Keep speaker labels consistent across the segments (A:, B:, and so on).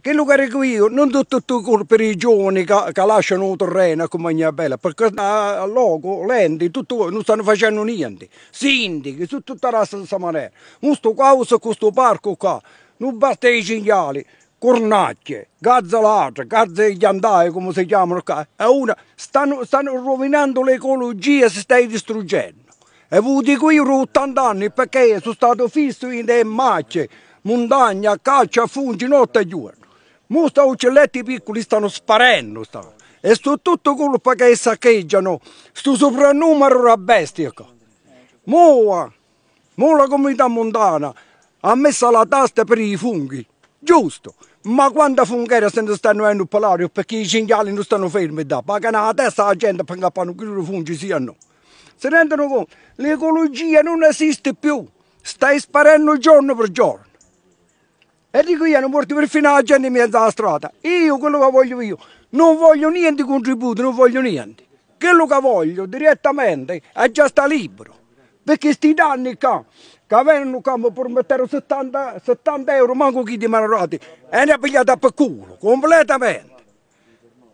A: Che luogo che io, non tutto per i giovani che, che lasciano il terreno a Compagnia Bella, perché a loco, lenti, tutto, non stanno facendo niente. Sindichi, su tutta la stessa maniera. Non sto qua, uso questo parco qua, non basta i cinghiali, cornacchie, gazza gazza gazze andai, come si chiamano qua, è una, stanno, stanno rovinando l'ecologia, si stai distruggendo. E vi dico io 80 anni perché sono stato fisso in macchie, montagna, caccia, fungi, notte e giorno. Mo sta uccelletti piccoli stanno sparendo, stanno. E sto tutto colpa che saccheggiano sto soprannumero la bestia. Mo, ecco. mo la comunità montana ha messo la tasta per i funghi, giusto. Ma quanta funghera se ne stanno venendo per l'aria perché i cinghiali non stanno fermi da, pagano la testa la gente per cappare i funghi siano. Si rendono conto? L'ecologia non esiste più, stai sparendo giorno per giorno. E dico io, non porto perfino la gente in mezzo alla strada. Io quello che voglio io, non voglio niente contributo, non voglio niente. Quello che voglio direttamente è già sta libero. Perché questi danni qua, che vengono qua mi prometterono 70, 70 euro, manco chi di manorati, e ne ha pigliata per culo, completamente.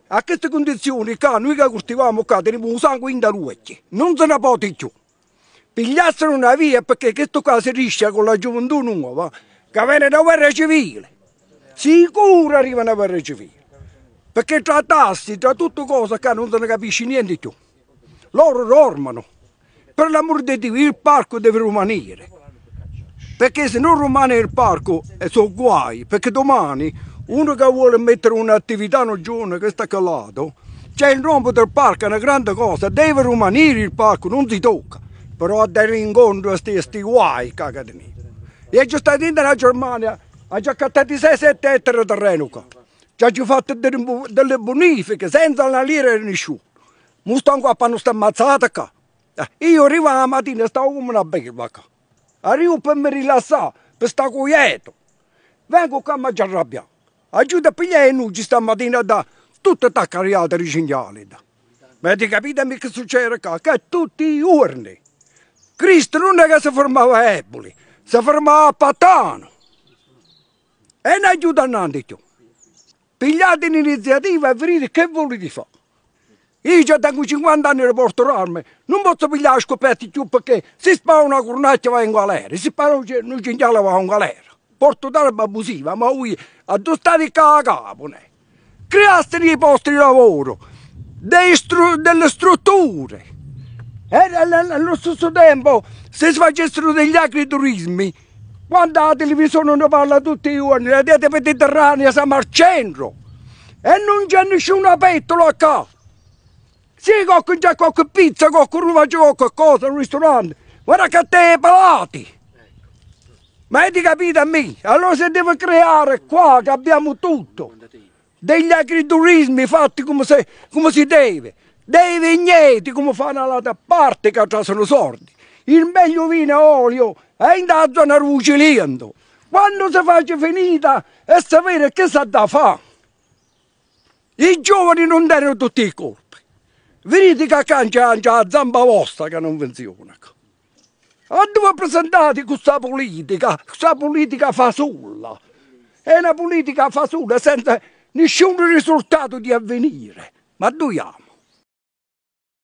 A: A queste condizioni qua, noi che coltiviamo qua, teniamo un sangue in da luce, non se ne può più. Pigliassero una via perché questo qua si riesce con la gioventù nuova, che viene da guerra civile. Sicuro arriva una guerra civile. Perché tra tassi, tra tutte cose che non se ne capisce niente più. Loro dormono. Per l'amor di Dio, il parco deve rimanere. Perché se non rimane il parco, eh, sono guai. Perché domani uno che vuole mettere un'attività giorno che sta calato, c'è il rombo del parco, è una grande cosa, deve rimanere il parco, non si tocca. Però a dare incontro a questi guai, cagatemi. E ci stai dentro la Germania, ha già cattato 6-7 ettari di terreno qua. Già ci ho fatto delle bonifiche, senza una lira nessuno. Mo sto qua per eh, non stare ammazzata qua. Io arrivo la mattina, e stavo come una belva qua. Arrivo per mi rilassare, per stare quieto. Vengo qua ma già arrabbiato. Aiuta a pigliare i nucci stamattina da tutta la carriata di segnali. Ma ti capite che succede qua? Che tutti i urni. Cristo non è che si formava eboli se Zavrma Patano. E ne aiutano di più. Pigliate l'iniziativa e vedete che volete fare. Io già tengo 50 anni di l'arma. non posso pigliare scoperti più perché se spara una cornaccia va in galera, se spara un cinghiale va in galera. Porto l'arma abusiva, ma voi a due stati a capo. Creaste i posti di lavoro, delle strutture. E eh, allo stesso tempo, se si facessero degli agriturismi, quando la televisione ne parla tutti i giorni, la dieta mediterranea siamo al centro e non c'è nessuna pettola qua. Sì, qualche, c'è qualche pizza, qualche ruva, c'è qualche cosa al ristorante, guarda che te palati. Ma hai capito a me? Allora se devo creare qua che abbiamo tutto, degli agriturismi fatti come, se, come si deve dei vigneti come fanno da parte che già sono sordi. Il meglio vino a olio è in da zona Ruciliento. Quando si faccia finita è sapere che sa da fa. I giovani non danno tutti i colpi. Venite che cancia la zamba vostra che non funziona. A dove presentate questa politica? Questa politica fasulla. È una politica fasulla senza nessun risultato di avvenire. Ma doiamo.